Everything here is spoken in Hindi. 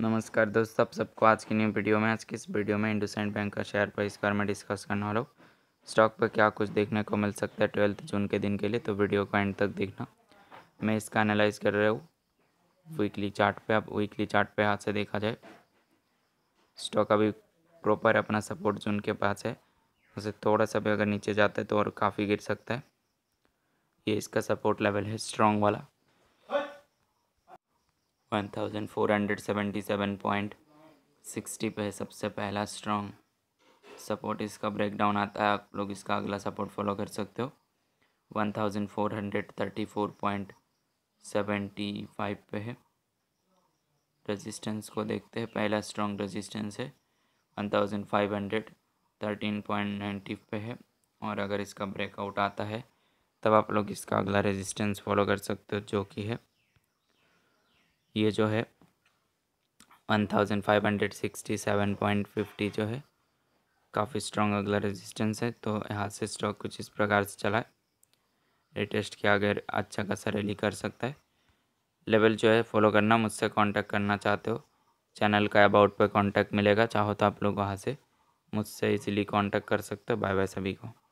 नमस्कार दोस्तों सब सबको आज की न्यू वीडियो में आज की इस वीडियो में इंडोसैंड बैंक का शेयर प्राइस पर मैं डिस्कस करने वाला हूँ स्टॉक पर क्या कुछ देखने को मिल सकता है ट्वेल्थ जून के दिन के लिए तो वीडियो को एंड तक देखना मैं इसका एनालाइज कर रहा हूँ वीकली चार्ट पे अब वीकली चार्ट पे हाथ से देखा जाए स्टॉक अभी प्रॉपर अपना सपोर्ट जून के पास है उसे थोड़ा सा भी अगर नीचे जाता है तो और काफ़ी गिर सकता है ये इसका सपोर्ट लेवल है स्ट्रॉन्ग वाला one thousand four hundred seventy seven point sixty पे सबसे पहला स्ट्रॉन्ग सपोर्ट इसका ब्रेकडाउन आता है आप लोग इसका अगला सपोर्ट फॉलो कर सकते हो one thousand four hundred thirty four point seventy five पे है रेजिस्टेंस को देखते हैं पहला स्ट्रॉन्ग रेजिस्टेंस है one thousand five hundred thirteen point पे है और अगर इसका ब्रेकआउट आता है तब आप लोग इसका अगला रेजिस्टेंस फॉलो कर सकते हो जो कि है ये जो है one thousand five hundred sixty seven point fifty जो है काफ़ी स्ट्रॉन्ग अगला रेजिस्टेंस है तो यहाँ से स्टॉक कुछ इस प्रकार से चला है रिटेस्ट किया अगर अच्छा खासा रैली कर सकता है लेवल जो है फॉलो करना मुझसे कांटेक्ट करना चाहते हो चैनल का अबाउट पे कांटेक्ट मिलेगा चाहो तो आप लोग वहाँ से मुझसे इसीलिए कांटेक्ट कर सकते हो बाय बाय सभी को